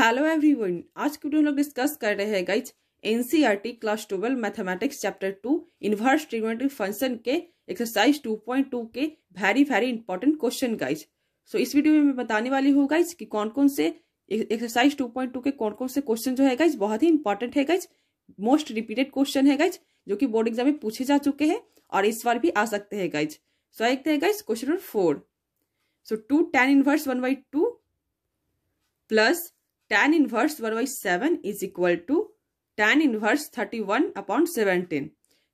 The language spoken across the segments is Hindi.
हेलो एवरीवन आज के वीडियो हम लोग डिस्कस कर रहे हैं guys NCERT class twelve mathematics chapter two inverse trigonometric function के एक्सरसाइज 2.2 के very very important question guys so इस वीडियो में मैं बताने वाली हूँ गाइज कि कौन कौन से एक्सरसाइज 2.2 के कौन कौन से क्वेश्चन जो है गाइज बहुत ही इंपॉर्टेंट है गाइज मोस्ट रिपीटेड क्वेश्चन है गाइज जो कि बोर्ड एग्जाम में पूछे जा चुके हैं और इस बार भी आ सकते हैं गाइज सो so, देखते हैं guys question number four so two tan inverse one by two plus tan inverse 1 by 7 is equal to tan inverse 31 upon 17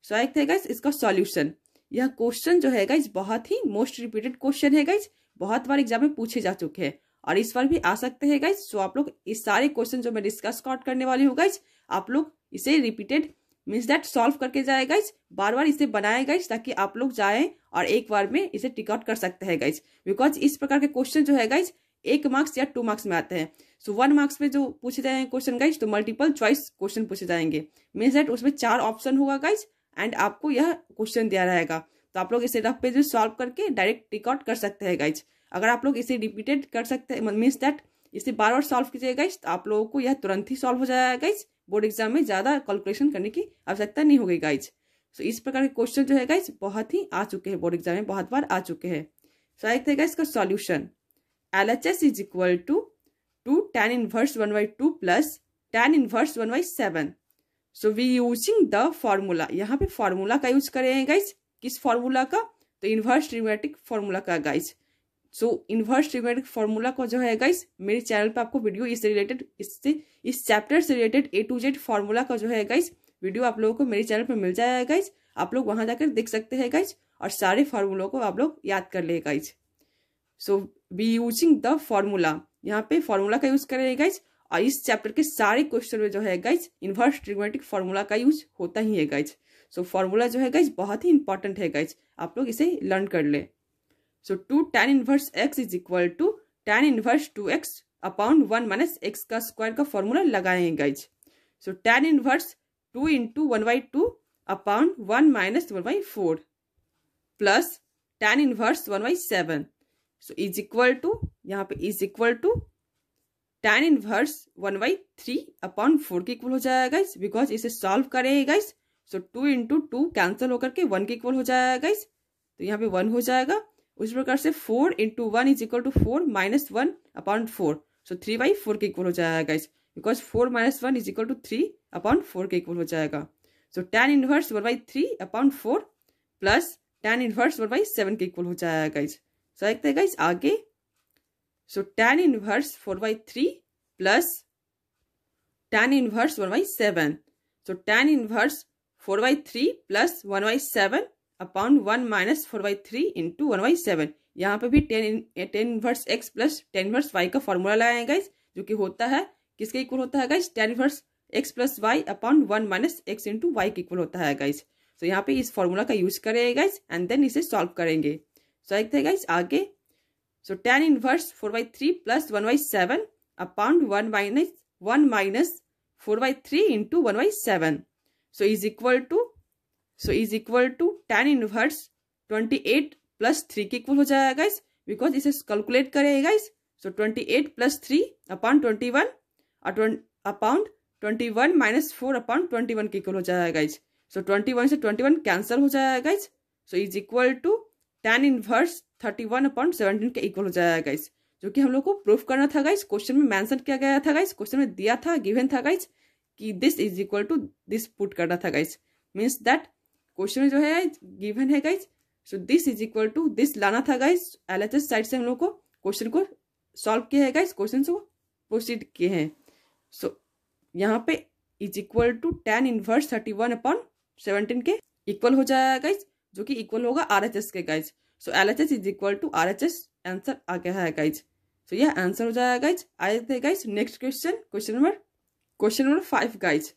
so आई थे गाइज इसका सॉल्यूशन यह क्वेश्चन जो है गाइज बहुत ही मोस्ट रिपीटेड क्वेश्चन है गाइज बहुत बार एग्जाम में पूछे जा चुके हैं और इस बार भी आ सकते हैं गाइज सो आप लोग इस सारे क्वेश्चन जो मैं डिस्कस कॉट करने वाली हूँ गाइज आप लोग इसे रिपीटेड मीन्स दैट सॉल्व करके जाए गाइज बार बार इसे बनाए गाइज ताकि आप लोग जाए और एक बार में इसे टिकआउट कर सकते हैं गाइज बिकॉज इस प्रकार के क्वेश्चन जो है गाइज एक मार्क्स या टू मार्क्स में आते हैं सो वन मार्क्स पे जो पूछे जाएंगे क्वेश्चन गाइज तो मल्टीपल चॉइस क्वेश्चन पूछे जाएंगे मीन्स डेट उसमें चार ऑप्शन होगा गाइज एंड आपको यह क्वेश्चन दिया रहेगा तो आप लोग इसे रफ पेज में सॉल्व करके डायरेक्ट टिकआउट कर सकते हैं गाइज अगर आप लोग इसे रिपीटेड कर सकते हैं मीन्स डेट इसे बार बार सॉल्व कीजिए गाइज तो आप लोगों को यह तुरंत ही सॉल्व हो जाएगा गाइज बोर्ड एग्जाम में ज़्यादा कैलकुलेशन करने की आवश्यकता नहीं होगी गाइज सो इस प्रकार के क्वेश्चन जो है गाइज बहुत ही आ चुके हैं बोर्ड एग्जाम में बहुत बार आ चुके हैं सो आई थे गाइज इसका solution equal to two tan inverse one by two plus tan inverse one by seven so we using the formula यहाँ पे फॉर्मूला का यूज कर गाइज किस फॉर्मूला का तो इन्वर्स ट्रिग्नोमेट्रिक फॉर्मूला का guys so inverse trigonometric formula को जो है गाइज मेरे चैनल पे आपको वीडियो इससे रिलेटेड इससे इस चैप्टर से related A to Z formula का जो है गाइज वीडियो आप लोगों को मेरे चैनल पर मिल जाएगा गाइज आप लोग वहां जाकर देख सकते हैं गाइज और सारे फॉर्मूलों को आप लोग याद कर ले guys so we using the formula यहाँ पे फॉर्मूला का यूज करेंगे गाइज और इस चैप्टर के सारे क्वेश्चन में जो है गाइज इन्वर्स ट्रिग्मेटिक फॉर्मूला का यूज होता ही है गाइज सो फॉर्मूला जो है गाइज बहुत ही इंपॉर्टेंट है गाइज आप लोग इसे लर्न कर ले so two tan inverse x is equal to tan inverse two x upon one minus x का स्क्वायर का फॉर्मूला लगाएंगे guys so tan inverse two into one by two upon one minus one by four plus tan inverse one by seven so is equal to यहाँ पे is equal to tan inverse one by three upon four के इक्वल हो जाएगा गाइस बिकॉज इसे सॉल्व करेगा guys so two into two cancel होकर के वन के इक्वल हो जाएगा गाइस तो यहाँ पे वन हो जाएगा उस प्रकार से four into one is equal to four minus one upon four so three by four के इक्वल हो जाएगा guys because four minus one is equal to three upon four के इक्वल हो जाएगा so tan inverse one by three upon four plus tan inverse one by seven के इक्वल हो जाएगा गाइस सो लगता है गाइस आगे so tan inverse four by three plus tan inverse one by seven so tan inverse four by three plus one by seven upon one minus four by three into one by seven यहाँ पे भी tan tan inverse x plus tan inverse y का फॉर्मूला लगाया हैं गाइस जो कि होता है किसके इक्वल होता है guys tan inverse x plus y upon one minus x into y के इक्वल होता है गाइस तो so, यहाँ पे इस फॉर्मूला का यूज करेंगे गाइस एंड देन इसे सॉल्व करेंगे सो like थे गाइस आगे. So tan inverse four by three plus one by seven upon one minus one minus four by three into one by seven so is equal to so is equal to tan inverse twenty eight plus three के इक्वल हो जाएगा गाइस बिकॉज इसे कैलकुलेट करेगा guys so twenty eight plus three upon twenty one upon twenty one minus four upon twenty one के इक्वल हो जाएगा गाइस सो ट्वेंटी वन से ट्वेंटी वन कैंसिल हो जाएगा guys so is equal to tan inverse thirty one upon seventeen के इक्वल हो जाएगा गाइस जो कि हम लोग को प्रूफ करना था गाइस क्वेश्चन में मेंशन किया गया था गाइस क्वेश्चन में दिया था गिवेन था गाइस कि this is equal to this put करना था गाइस मीन्स दैट क्वेश्चन में जो है गिवन है guys so this is equal to this लाना था गाइस एल साइड से हम लोग को क्वेश्चन को सॉल्व किया है गाइस क्वेश्चन को प्रोसीड किए हैं सो यहाँ पे is equal to tan inverse thirty one upon seventeen के इक्वल हो जाएगा गाइज जो कि इक्वल होगा आर के guys so L H is equal to R H S answer आ गया है गाइज सो यह आंसर हो जाएगा गाइज आए थे guys next question question number question number five guys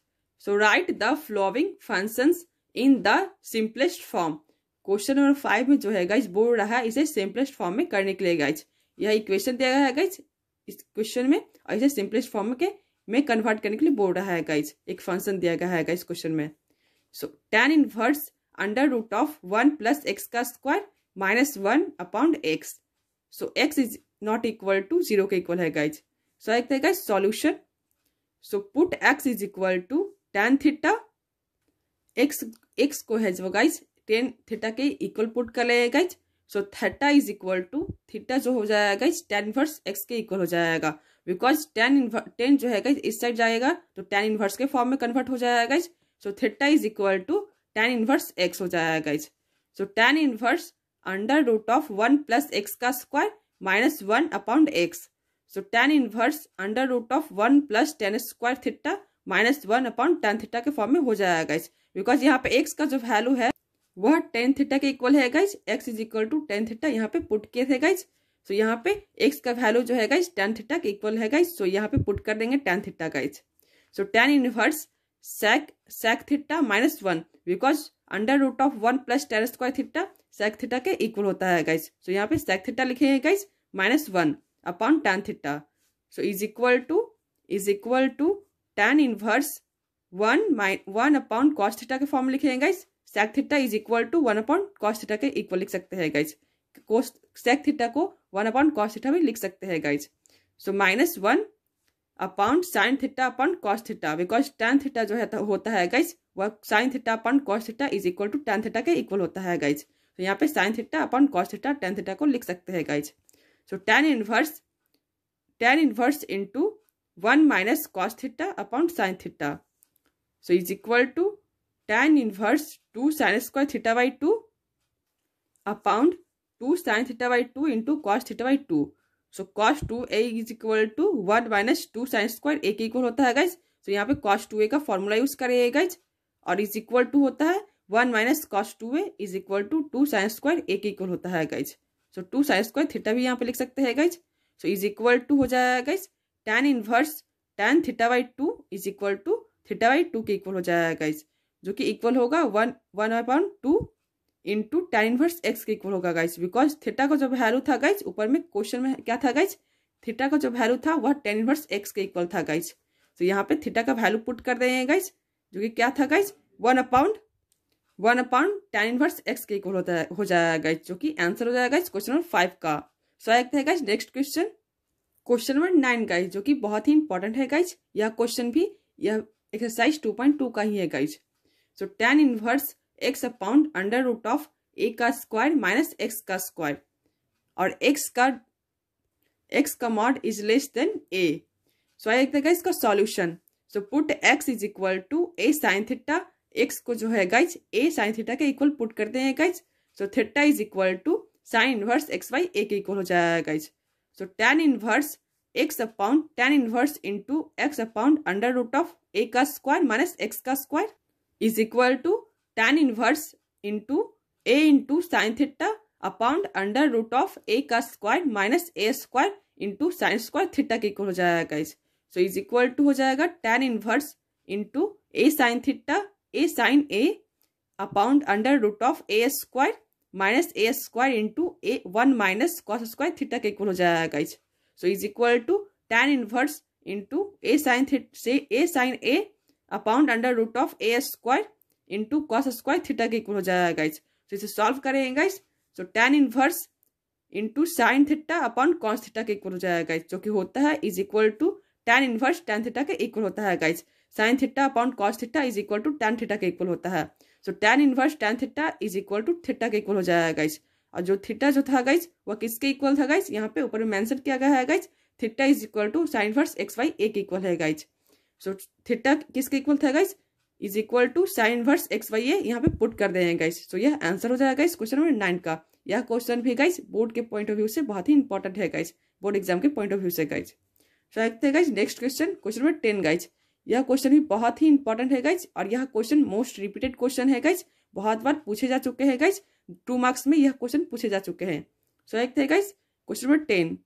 so write the following function in the simplest form question number five में जो है गाइज बोल रहा है इसे सिंपलेस्ट फॉर्म में करने के लिए गाइज यह इक्वेशन दिया गया है गाइज इस क्वेश्चन में और इसे सिंपलेस्ट फॉर्म के में कन्वर्ट करने के लिए बोल रहा है गाइज एक फंक्शन दिया गया है गाइज क्वेश्चन में so tan inverse under root of one plus x का square minus one upon x so x is not equal to zero के इक्वल है गाइज सो एक guys solution so put x is equal to tan theta x x को है जो गाइज टेन थीटा के इक्वल पुट कर लेंगे guys so theta is equal to theta जो हो जाएगा गाइज टेन इनवर्स एक्स के इक्वल हो जाएगा बिकॉज टेन टेन जो है गाइज इस साइड जाएगा तो टेन इनवर्स के फॉर्म में कन्वर्ट हो जाएगा guys so theta is equal to tan inverse x हो जाएगा guys so tan inverse under root of one plus x का square minus one upon x so tan inverse under root of one plus tan square theta minus one upon tan theta के फॉर्म में हो जाएगा गाइज बिकॉज यहाँ पे एक्स का जो वैल्यू है वह टेन थीटा के इक्वल है guys x is equal to tan theta यहाँ पे पुट किए थे गाइज सो यहाँ पे एक्स का वैल्यू जो है गाइज टेन थीटा के इक्वल है गाइज सो so, यहाँ पे पुट कर देंगे tan theta guys so tan inverse sec sec theta minus one because under root of one plus tan square theta sec theta के इक्वल होता है गाइज सो so, यहाँ पे सेक थीटा लिखेंगे guys minus one upon tan theta so is equal to is equal to tan inverse one minus one upon cos theta के फॉर्म लिखेंगे guys sec theta is equal to one upon cos theta के इक्वल लिख सकते हैं गाइज सेक थीटा को वन अपॉन कॉस थीटा भी लिख सकते हैं guys so minus one upon sine theta upon cos theta because tan theta जो है तो होता है गाइज वह sine theta upon cos theta is equal to tan theta के इक्वल होता है गाइज तो यहाँ पे sine theta upon cos theta tan theta को लिख सकते हैं guys so tan inverse tan inverse into one minus cos theta upon sine theta so is equal to tan inverse two sine square theta by two upon two sine theta by two into cos theta by two so cos two A is equal to one minus two sine square ए के इक्वल होता है गाइज सो so, यहाँ पे कॉस टू ए का फॉर्मूला यूज करिए गाइज और इज इक्वल टू होता है one minus cos two A is equal to two sine square ए के इक्वल होता है guys so two sine square theta भी यहाँ पे लिख सकते हैं guys so is equal to हो जाएगा guys tan inverse tan theta by two is equal to theta by two के इक्वल हो जाएगा गाइज जो कि इक्वल होगा one one upon two into tan inverse x के इक्वल होगा गाइज बिकॉज थीटा का जो वैल्यू था गाइज ऊपर में क्वेश्चन में क्या था गाइज थीटा का जो वैल्यू था वह टेन इनवर्स एक्स के इक्वल था गाइज तो यहाँ पे थीटा का वैल्यू पुट कर रहे हैं गाइज जो कि क्या था guys one upon one upon tan inverse x के इक्वल होता हो जाएगा गाइज जो कि आंसर हो जाएगा इस क्वेश्चन नंबर फाइव का सो एक है guys next question question number nine guys जो कि बहुत ही इंपॉर्टेंट है गाइज यह क्वेश्चन भी यह एक्सरसाइज टू पॉइंट टू का ही है guys so tan inverse x upon under root of a का स्क्वायर माइनस एक्स का स्क्वायर और एक्स का एक्स का mod is less than a so आई देखते हैं इसका solution so put x is equal to a sine theta x को जो है गाइज ए साइन थीटा के इक्वल पुट करते हैं guys so theta is equal to sine inverse x by a के इक्वल हो जाएगा guys so tan inverse x upon tan inverse into x upon under root of a का स्क्वायर माइनस एक्स का square is equal to tan inverse into a into sine theta upon under root of a का square minus a square into sine square theta के इक्वल हो जाएगा guys so is equal to हो जाएगा tan inverse into a sine theta a sine a upon under root of a square minus a square into a one minus cos square theta के इक्वल हो जाएगा guys so is equal to tan inverse into a sine से a sine a upon under root of a square into cos square theta के इक्वल हो जाएगा गाइस तो इसे सॉल्व करेंगे गाइस तो tan inverse into sine theta upon cos theta के इक्वल हो जाएगा गाइस जो कि होता है is equal to tan inverse tan theta के इक्वल होता है guys sine theta upon cos theta is equal to tan theta के इक्वल होता है so tan inverse tan theta is equal to theta के इक्वल हो जाएगा गाइस और जो थीटा जो था गाइस वह किसके इक्वल था गाइस यहाँ पे ऊपर में मेंशन किया गया है guys theta is equal to sine inverse x by a के इक्वल है गाइस सो थीटा किसके इक्वल था guys is equal to sine inverse x by a यहाँ पे पुट कर देंगे गाइस तो यह आंसर हो जाएगा इस क्वेश्चन नंबर नाइन का यह क्वेश्चन भी गाइस बोर्ड के पॉइंट ऑफ व्यू से बहुत ही इंपॉर्टेंट है गाइस बोर्ड एग्जाम के पॉइंट ऑफ व्यू से गाइज तो देखते हैं guys next question question number ten guys यह क्वेश्चन भी बहुत ही इंपॉर्टेंट है गाइज और यह क्वेश्चन मोस्ट रिपीटेड क्वेश्चन है गाइज बहुत बार पूछे जा चुके हैं गाइज टू मार्क्स में यह क्वेश्चन पूछे जा चुके हैं सो देखते हैं guys question number ten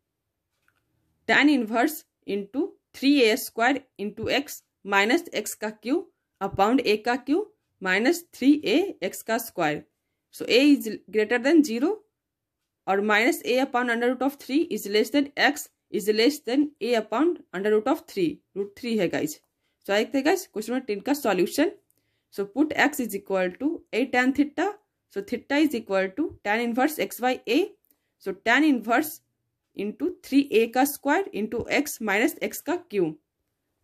tan inverse into three a square into x minus x का क्यू अपाउंड ए का cube minus three a x का square so a is greater than zero और minus a upon under root of three is less than x is less than a upon under root of three root three है गाइज सो आई थे गाइज क्वेश्चन नंबर टेन का solution so put x is equal to a tan theta so theta is equal to tan inverse x by a so tan inverse into three a का square into x minus x का क्यू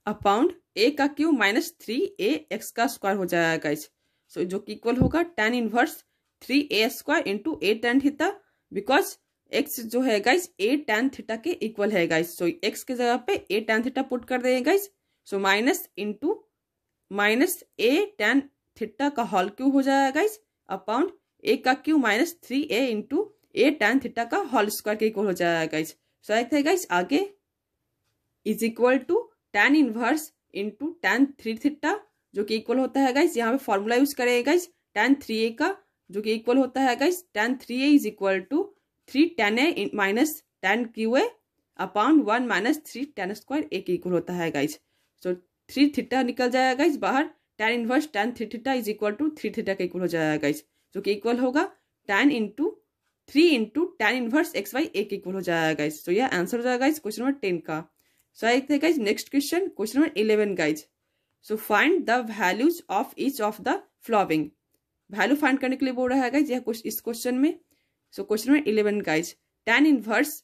अपाउंड ए का cube minus three a x का स्क्वायर हो जाएगा इस सो जो कि इक्वल होगा tan inverse three a square into a tan theta because x जो है गाइस ए टेन थीटा के इक्वल है गाइस सो एक्स के जगह पे ए टेन थीटा पुट कर देंगे guys so minus into minus a tan theta का हॉल क्यू हो जाएगा गाइस अपाउंड ए का cube minus three a into a tan theta का हॉल स्क्वायर के इक्वल हो जाएगा गाइस सो एक्स है गाइस आगे is equal to tan inverse into tan three theta जो कि इक्वल होता है गाइस यहाँ पे फॉर्मूला यूज करेंगे गाइस टेन थ्री ए का जो कि इक्वल होता है guys tan three a is equal to three tan a minus tan cube a upon one minus three tan square ए के इक्वल होता है गाइस सो थ्री थीटा निकल जाएगा गाइस बाहर tan inverse tan three theta is equal to three theta का इक्वल हो जाएगा गाइस जो कि इक्वल होगा tan into three into tan inverse x by a के इक्वल हो जाएगा गाइस तो यह आंसर हो जाएगा इस क्वेश्चन नंबर टेन का so I think guys next question question number eleven guys so find the values of each of the following value find करने के लिए बोल रहा है गाइज यह इस क्वेश्चन में so question number eleven guys tan inverse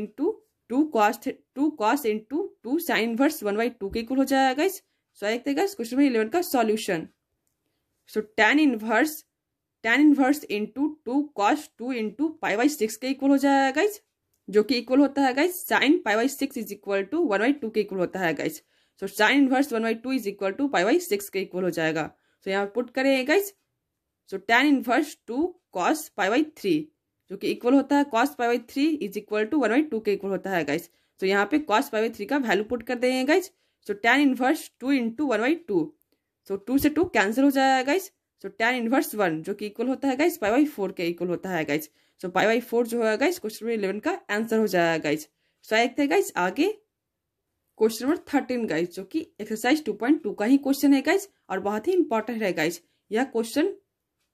into two cos two cos into two sine inverse one by two के इक्वल हो जाएगा गाइज सो आई देखते गाइज क्वेश्चन नंबर इलेवन का solution so tan inverse tan inverse into two cos two into five by six के इक्वल हो जाएगा गाइज जो कि इक्वल होता है guys sine pi by six is equal to one by two के इक्वल होता है guys so sine inverse one by two is equal to pi by six के इक्वल हो जाएगा सो so, यहाँ पुट करें guys so tan inverse two cos pi by three जो कि इक्वल होता है cos pi by three is equal to one by two के इक्वल होता है गाइज सो so, यहाँ पे कॉस पाई बाई थ्री का वैल्यू पुट कर देंगे guys so tan inverse two into one by two so two से टू कैंसिल हो जाएगा guys so tan inverse one जो कि इक्वल होता है गाइज पाई बाई फोर के इक्वल होता है guys so pi by four जो होगा गाइज क्वेश्चन नंबर इलेवन का आंसर हो जाएगा गाइज सो आए थे गाइज आगे क्वेश्चन नंबर थर्टीन गाइज जो कि एक्सरसाइज टू पॉइंट टू का ही क्वेश्चन है गाइज और बहुत ही इंपॉर्टेंट है गाइज यह क्वेश्चन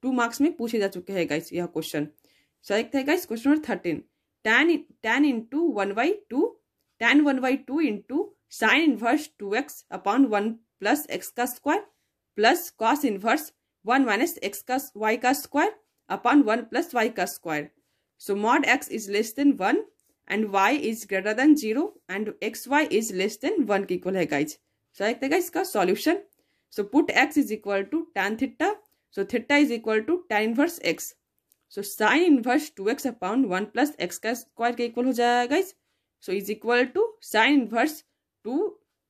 टू मार्क्स में पूछे जा चुके हैं गाइज यह क्वेश्चन सो एक थे guys question number thirteen tan tan into one by two tan one by two into sine inverse two x upon one plus x का square plus cos inverse one minus x का वाई का square upon one plus y का square so mod x is less than one and y is greater than zero and x y is less than one के इक्वल है गाइज सो एक देगा इसका solution so put x is equal to tan theta so theta is equal to tan inverse x so sine inverse two x upon one plus x का स्क्वायर के इक्वल हो जाएगा guys so is equal to sine inverse two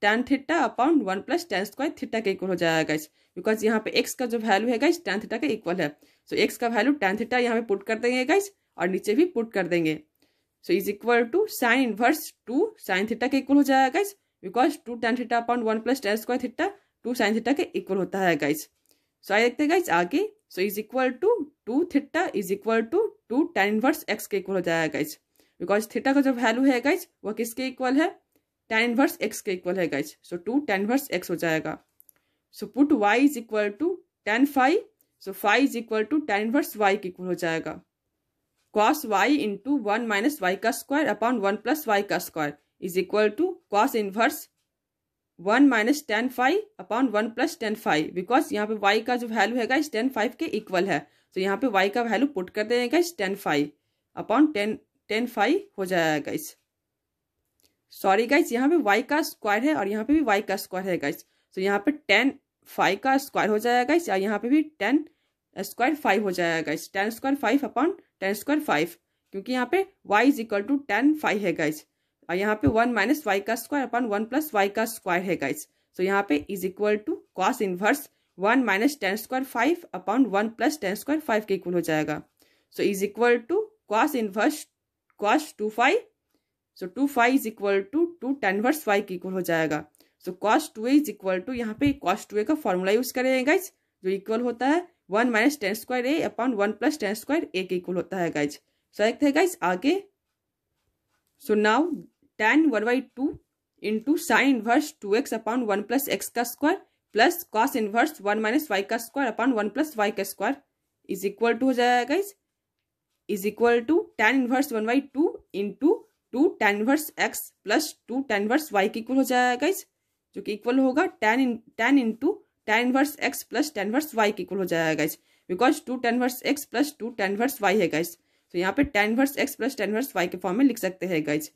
tan theta upon one plus tan square theta के इक्वल हो जाएगा गाइज बिकॉज यहाँ पे एक्स का जो वैल्यू है गाइज टेन थीटा का इक्वल है सो so, एक्स का वैल्यू टेन थीटा यहाँ पे पुट कर देंगे गाइज और नीचे भी पुट कर देंगे so is equal to sine inverse two sine theta के इक्वल हो जाएगा guys because two tan theta upon one plus tan square theta two sine theta के इक्वल होता है गाइज सो आइए देखते हैं गाइज आगे so is equal to two theta is equal to two tan inverse x के इक्वल हो जाएगा गाइस बिकॉज थीटा का जो वैल्यू है गाइस वो किसके इक्वल है टेन इनवर्स एक्स के इक्वल है guys so two tan inverse x हो जाएगा so put y is equal to tan phi so phi is equal to tan inverse y के इक्वल हो जाएगा cos y into one minus y का square upon one plus y का square is equal to cos inverse one minus tan phi upon one plus tan phi because यहाँ पे वाई का जो वैल्यू हैगा इस टेन फाइव के इक्वल है तो so, यहाँ पे वाई का वैल्यू पुट कर देगा इस tan phi upon tan tan phi हो जाएगा इस सॉरी गाइज यहाँ पे वाई का स्क्वायर है और यहाँ पे भी वाई का स्क्वायर है गाइज तो यहाँ पे टेन फाइव का स्क्वायर हो जाएगा इस यहाँ पे भी टेन स्क्वायर फाइव हो जाएगा इस tan square five upon tan square five क्योंकि यहाँ पे y is equal to tan five है गाइज और यहाँ पे वन माइनस वाई का square upon one plus y का स्क्वायर है गाइज तो यहाँ पे is equal to cos inverse one minus tan square five upon one plus tan square five के इक्वल हो जाएगा so is equal to cos inverse cos two five so two five is equal to two tan inverse y के इक्वल हो जाएगा so cos two A is equal to यहाँ पे कॉस टू ए का फॉर्मूला यूज करेंगे गाइज जो इक्वल होता है one minus tan square a upon one plus tan square ए के इक्वल होता है गाइज सो एक है गाइज आगे so now tan one by two into sine inverse two x upon one plus x का square plus cos inverse one minus y का square upon one plus y का स्क्वायर इज इक्वल टू हो जाएगा guys is equal to tan inverse one by two into two tan inverse x plus two tan inverse y के इक्वल हो जाएगा गाइज जो कि इक्वल होगा tan in ten into tan inverse x plus tan inverse y के इक्वल हो जाएगा guys because two tan inverse x plus two tan inverse y है गाइस तो यहाँ पे tan inverse x plus tan inverse y के फॉर्म में लिख सकते हैं गाइज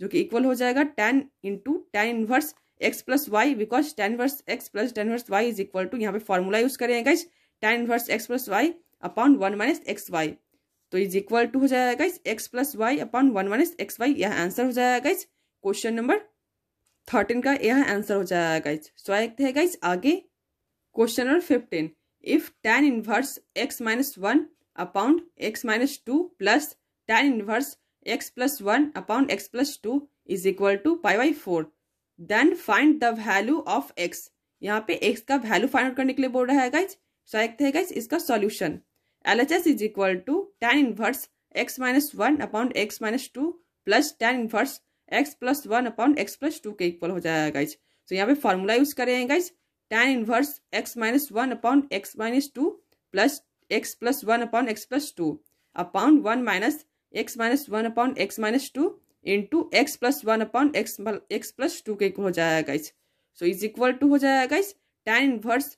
जो कि इक्वल हो जाएगा tan into tan inverse x plus y because tan inverse x plus tan inverse y is equal to यहाँ पे फॉर्मूला यूज करें guys tan inverse x plus y upon one minus x y तो इज इक्वल टू हो जाएगा guys x plus y upon one minus x y यह आंसर हो जाएगा गाइज क्वेश्चन नंबर थर्टीन का यह आंसर हो जाएगा गाइज सो स्वागत है गाइज आगे question number fifteen if tan inverse x minus one upon x minus two plus tan inverse x plus one upon x plus two is equal to pi by four then find the value of x यहाँ पे एक्स का वैल्यू फाइंड आउट करने के लिए बोल रहा है गाइज सो स्वागत है गाइज इसका solution L H S is equal to tan inverse x minus one upon x minus two plus tan inverse x plus one upon x plus two के इक्वल हो जाएगा गाइज तो यहाँ पे फार्मूला यूज करेंगे guys tan inverse x minus one upon x minus two plus x plus one upon x plus two upon one minus x minus one upon x minus two into x plus one upon x x plus two के इक्वल हो जाएगा guys so is equal to हो जाएगा guys tan inverse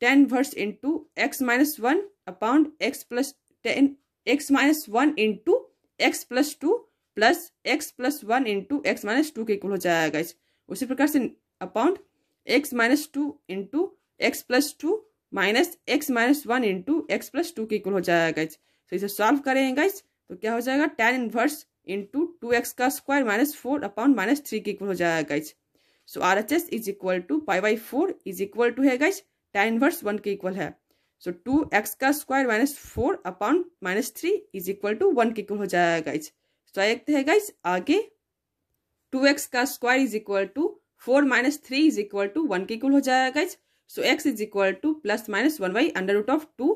tan inverse into x minus one upon x plus tan x minus one into x plus two plus x plus one into x minus two के इक्वल हो जाएगा इस उसी प्रकार से upon x minus two into x plus two minus x minus one into x plus two के इक्वल हो जाएगा इस तो इसे सॉल्व करेंगे गाइस तो क्या हो जाएगा tan inverse into two x का square minus four upon minus three के इक्वल हो जाएगा guys so R H S is equal to pi by four is equal to है गाइस टेन इनवर्स वन के इक्वल है सो टू एक्स का square minus four upon minus three is equal to one के इक्वल हो जाएगा गाइस स्वायक्त तो तो है गाइस आगे टू एक्स का square is equal to four minus three is equal to one के इक्वल हो जाएगा guys so x is equal to plus minus one by under root of two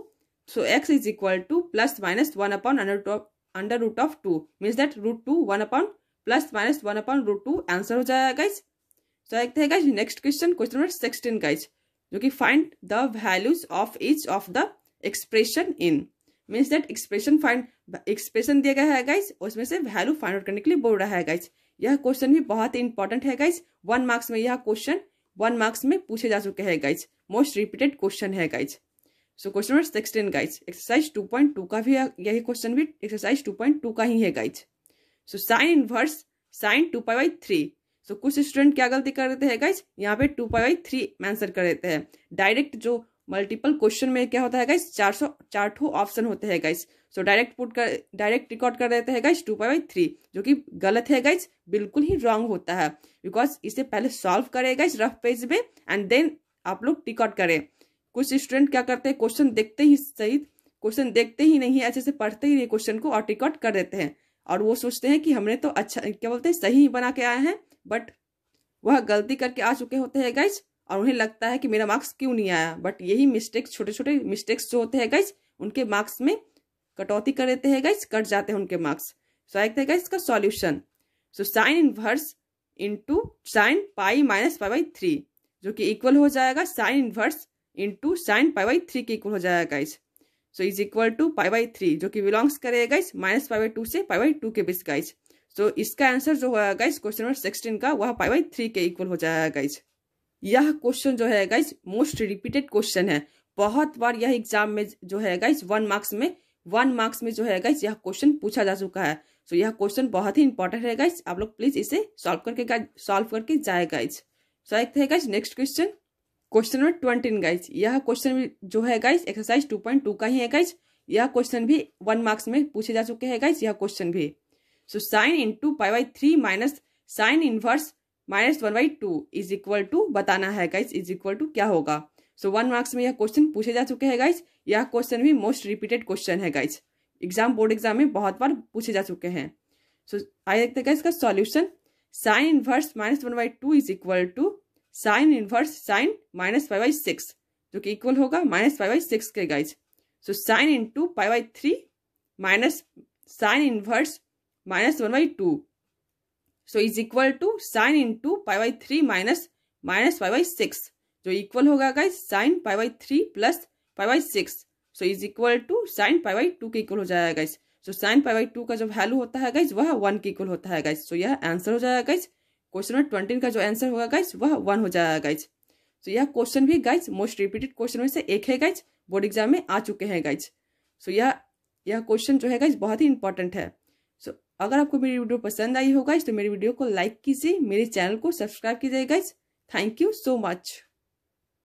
so x is equal to plus minus one upon under root of under root of two means that root two one upon plus minus one upon root two answer हो जाएगा गाइज तो है हैं guys next question question number sixteen guys जो कि find the values of each of the expression in means that expression find expression दिया गया है गाइस और उसमें से वैल्यू फाइंड आउट करने के लिए बोल रहा है गाइस यह क्वेश्चन भी बहुत ही इंपॉर्टेंट है गाइस वन मार्क्स में यह क्वेश्चन वन मार्क्स में पूछे जा चुके हैं गाइज मोस्ट रिपीटेड क्वेश्चन है guys so question number sixteen guys exercise two point two का भी यही क्वेश्चन भी एक्सरसाइज टू पॉइंट टू का ही है guys so sine inverse sine two pi by three so कुछ स्टूडेंट क्या गलती कर देते हैं गाइज यहाँ पे two pi by three answer कर देते हैं डायरेक्ट जो मल्टीपल क्वेश्चन में क्या होता है गाइस चार सौ चार ठो ऑप्शन होते हैं गाइस सो डायरेक्ट पुट कर डायरेक्ट रिकॉर्ड कर देते हैं guys two pi by three जो कि गलत है गाइस बिल्कुल ही रॉन्ग होता है बिकॉज इसे पहले सॉल्व करें गाइस रफ पेज में एंड देन आप लोग रिकॉर्ड करें कुछ स्टूडेंट क्या करते हैं क्वेश्चन देखते ही सही क्वेश्चन देखते ही नहीं अच्छे से पढ़ते ही नहीं क्वेश्चन को और रिकॉर्ड कर देते हैं और वो सोचते हैं कि हमने तो अच्छा क्या बोलते हैं सही बना के आए हैं बट वह गलती करके आ चुके होते हैं गाइज और उन्हें लगता है कि मेरा मार्क्स क्यों नहीं आया बट यही मिस्टेक्स छोटे छोटे मिस्टेक्स जो होते हैं गाइज उनके मार्क्स में कटौती कर देते हैं गाइज कट जाते हैं उनके मार्क्स सो आई गाइज इसका solution so sine inverse into sine pi minus pi by three जो कि इक्वल हो जाएगा sine inverse into sine pi by three के इक्वल हो जाएगा guys so is equal to pi by three जो कि बिलोंग्स करेगा guys minus pi by two से पाई बाई टू के बीच गाइज सो इसका आंसर जो होगा गाइज क्वेश्चन नंबर सिक्सटीन का वह पाई बाई थ्री के इक्वल हो जाएगा गाइज यह क्वेश्चन जो है गाइज मोस्ट रिपीटेड क्वेश्चन है बहुत बार यह एग्जाम में जो है गाइज वन मार्क्स में वन मार्क्स में जो है गाइज यह क्वेश्चन पूछा जा चुका है सो so, यह क्वेश्चन बहुत ही इंपॉर्टेंट है गाइज आप लोग प्लीज इसे सॉल्व करके सॉल्व करके जाए गाइज सो एक है guys next question question number twenty guys यह क्वेश्चन जो है guys exercise two point two का ही है गाइज यह क्वेश्चन भी वन मार्क्स में पूछे जा चुके हैं गाइज यह क्वेश्चन भी so sine in two pi by three minus sine inverse minus one by two is equal to बताना है गाइस इज इक्वल टू क्या होगा सो वन मार्क्स में यह क्वेश्चन पूछे जा चुके हैं गाइस यह क्वेश्चन भी मोस्ट रिपीटेड क्वेश्चन है गाइस एग्जाम बोर्ड एग्जाम में बहुत बार पूछे जा चुके हैं सो आइए देखते हैं इसका solution sine inverse minus one by two is equal to sine inverse sine minus five by six जो कि इक्वल होगा माइनस फाइव बाई सिक्स के guys so sine in two five by three minus sine inverse minus one by two so is equal to sine in two pi by three minus minus pi by six जो इक्वल होगा guys sine pi by three plus pi by six so is equal to sine pi by two के इक्वल हो जाएगा guys so sine pi by two का जो वैल्यू होता है गाइज वह वन के इक्वल होता है गाइज सो यह आंसर हो जाएगा गाइज क्वेश्चन नंबर ट्वेंटीन का जो आंसर होगा गाइज वह वन हो जाएगा गाइज सो यह क्वेश्चन भी गाइज मोस्ट रिपीटेड क्वेश्चन में से एक है गाइज बोर्ड एग्जाम में आ चुके हैं गाइज सो यह यह क्वेश्चन जो है गाइज बहुत ही इंपॉर्टेंट है अगर आपको मेरी वीडियो पसंद आई होगा इस तो मेरी वीडियो को लाइक कीजिए मेरे चैनल को सब्सक्राइब कीजिए guys thank you so much